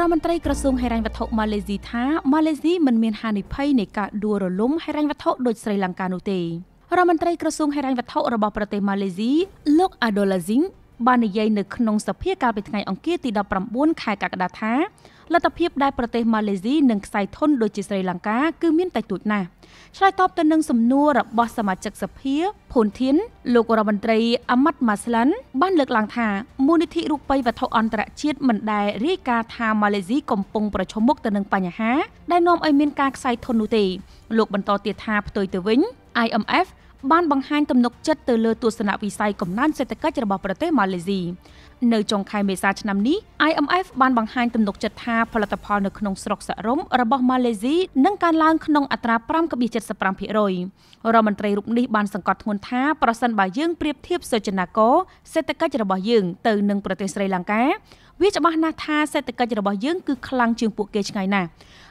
រដ្ឋមន្ត្រីក្រសួងហិរញ្ញវត្ថុម៉ាឡេស៊ីថាម៉ាឡេស៊ីមិនមានហានិភ័យនៃការដួលរលំហិរញ្ញវត្ថុដូចស្រីលង្កានោះទេរដ្ឋមន្ត្រីក្រសួងហិរញ្ញវត្ថុរបស់ប្រទេសម៉ាឡេស៊ីលោកអាដូឡាស៊ីងបាននិយាយនៅក្នុងសភាកាលពីថ្ងៃអង្គារទី19ខែកក្កដាថាលទ្ធភាពដែលប្រទេសម៉ាឡេស៊ីនិងខ្សែធនដូចជាស្រីលង្កាគឺមានតែទួចណាស់ឆ្លើយតបទៅនឹងសំណួររបស់សមាជិកសភាភូនធានលោករដ្ឋមន្ត្រីអាម៉ាត់ម៉ាស្លាន់បានលើកឡើងថាមូលនិធិរូបិយវត្ថុអន្តរជាតិមិនដែលរាយការណ៍ថាម៉ាឡេស៊ីកំពុងប្រឈមមុខទៅនឹងបញ្ហា ដែលនាំឲ្យមានការខ្សែធននោះទេលោកបន្តទៀតថាផ្ទុយទៅវិញ IMF បានបង្ហាញទំនុកចិត្តទៅលើទស្សនវិស័យកំណើនសេដ្ឋកិច្ចរបស់ប្រទេសម៉ាឡេស៊ីនៅចុងខែមេសាឆ្នាំនេះ IMF បានបង្ហាញទំនុកចិត្តថាផលិតផលនៅក្នុងស្រុកសរុបរបស់ម៉ាឡេស៊ីនឹងកើនឡើងក្នុងអត្រា5.75%រដ្ឋមន្ត្រីរូបនេះបានសង្កត់ធ្ងន់ថាប្រសិនបើយើងប្រៀបធៀបសូចនាករសេដ្ឋកិច្ចរបស់យើងទៅនឹងប្រទេសស្រីលង្កាវាច្បាស់ណាស់ថាសេដ្ឋកិច្ចរបស់យើងគឺខ្លាំងជាងពួកគេឆ្ងាយណាស់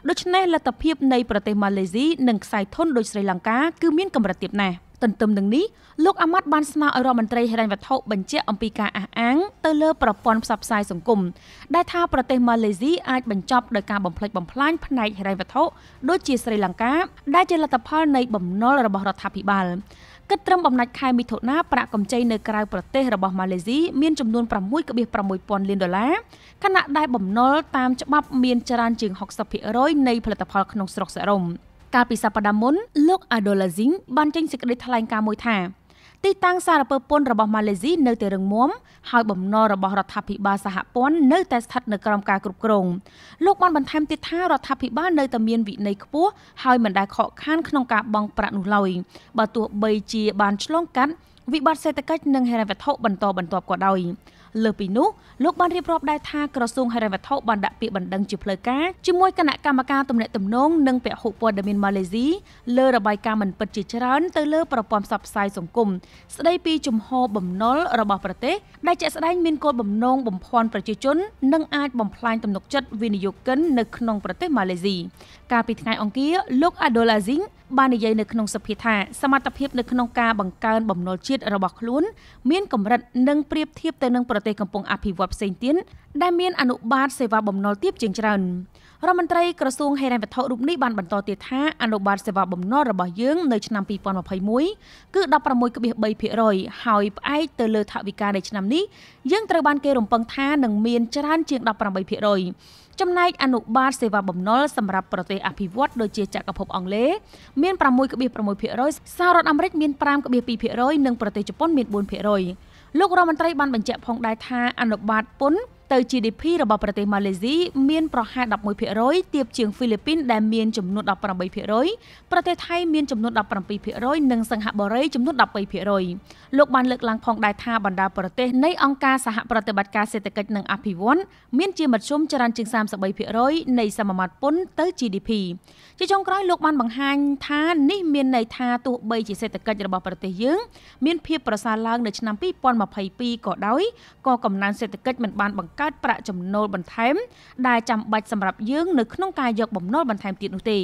ដូច្នេះលទ្ធភាពនៃប្រទេសម៉ាឡេស៊ីនិងខ្សែធនដូចស្រីលង្កាគឺមានកម្រិតទាបណាស់ទន្ទឹមនឹងនេះលោកអាម៉ាត់បានស្នើឲ្យរដ្ឋមន្ត្រីហិរញ្ញវត្ថុបញ្ជាក់អំពីការអះអាងទៅលើ ប្រព័ន្ធផ្សព្វផ្សាយសង្គមដែលថាប្រទេសម៉ាឡេស៊ីអាចបញ្ចប់ដោយការបំផ្លិចបំផ្លាញផ្នែកហិរញ្ញវត្ថុដូចជាស្រីលង្កាដែលជាលទ្ធផល នៃបំណុលរបស់រដ្ឋាភិបាលគិតត្រឹមបំណាច់ខែមិថុនាប្រាក់កម្ចីនៅក្រៅប្រទេសរបស់ម៉ាឡេស៊ីមានចំនួន6.6000លានដុល្លារខណៈដែលបំណុលតាមច្បាប់មានច្រើនជាង60%នៃផលិតផលក្នុងស្រុកសរុបកាលពីសប្តាហ៍មុនលោក Adolazing បានចេញសេចក្តីថ្លែងការណ៍មួយថាទីតាំងសារពើពន្ធរបស់ម៉ាឡេស៊ីនៅតែរឹងមាំហើយបំណុលរបស់រដ្ឋាភិបាលសហព័ន្ធនៅតែស្ថិតនៅក្រោមការគ្រប់គ្រងលោកបានបន្ថែមទៀតថារដ្ឋាភិបាលនៅតែមានវិន័យខ្ពស់ហើយមិនដែលខកខានក្នុងការបង់ប្រាក់នោះឡើយបើទោះបីជាបានឆ្លងកាត់វិបត្តិសេដ្ឋកិច្ចនិងហិរញ្ញវត្ថុបន្តបន្ទាប់ក៏ដោយលើសពីនោះលោកបានរៀបរាប់ដែរថាក្រសួងហិរញ្ញវត្ថុបានដាក់ពាក្យបណ្ដឹងជាផ្លូវការជាមួយគណៈកម្មការទំនាក់ទំនងនិងពហុព័ត៌មានម៉ាឡេស៊ីលើរបាយការណ៍មិនពិតជាច្រើនទៅលើប្រព័ន្ធផ្សព្វផ្សាយសង្គមស្ដីពីជំហរបំណុលរបស់ប្រទេសដែលជាក់ស្ដែងមានគោលបំណងបំភាន់ប្រជាជន និងអាចបំផ្លាញទំនុកចិត្តវិនិយោគិននៅក្នុងប្រទេសម៉ាឡេស៊ីកាលពីថ្ងៃអង្គារលោកអាដូឡាស៊ីងបាននិយាយនៅក្នុងសភាថាសមត្ថភាពនៅក្នុងការបង្កើនបំណុលជាតិរបស់ខ្លួនមានកម្រិតនិងប្រៀបធៀបទៅនឹងប្រទេសកំពុងអភិវឌ្ឍផ្សេងទៀតដែលមានអនុបាទសេវាបំណុលទាបជាងច្រើន។រដ្ឋមន្ត្រីក្រសួងហិរញ្ញវត្ថុរូបនេះបានបន្តទៀតថាអនុបាទសេវាបំណុលរបស់យើងនៅឆ្នាំ2021គឺ16.3%ហើយផ្អែកទៅលើថវិកានៃឆ្នាំនេះយើងត្រូវបានគេរំពឹងថានឹងមានច្រើនជាង18%ចំណែកអនុបាទសេវាបំណុលសម្រាប់ប្រទេសអភិវឌ្ឍដូចជាចក្រភពអង់គ្លេសមាន6.6%សហរដ្ឋអាមេរិកមាន5.2%និងប្រទេសជប៉ុនមាន4%លោករដ្ឋមន្ត្រីបានបញ្ជាក់ផងដែរថាអនុបាទពុនទៅ GDP របស់ប្រទេសម៉ាឡេស៊ីមានប្រហែល11%ទៀបជាងហ្វីលីពីនដែលមានចំនួន18%ប្រទេសថៃមានចំនួន17%និងសិង្ហបុរីចំនួន13%លោកបានលើកឡើងផងដែរថាបណ្ដាប្រទេសនៃអង្គការសហប្រតិបត្តិការសេដ្ឋកិច្ចនិងអភិវឌ្ឍន៍មានជាមធ្យមច្រើនជាង33%នៃសមាមាត្រពន្ធទៅ GDP ជាចុងក្រោយលោកបានបង្ហាញថានេះមានន័យថាទោះបីជាសេដ្ឋកិច្ចរបស់ប្រទេសយើងមានភាពប្រសើរឡើងនៅឆ្នាំ2022ក៏ដោយក៏កំណើនសេដ្ឋកិច្ចមិនបានបង្កើនកើតប្រាក់ចំណូលបន្ថែម ដែលចាំបាច់សម្រាប់យើងនៅក្នុងការយកបំណុលបន្ថែមទៀតនោះទេ។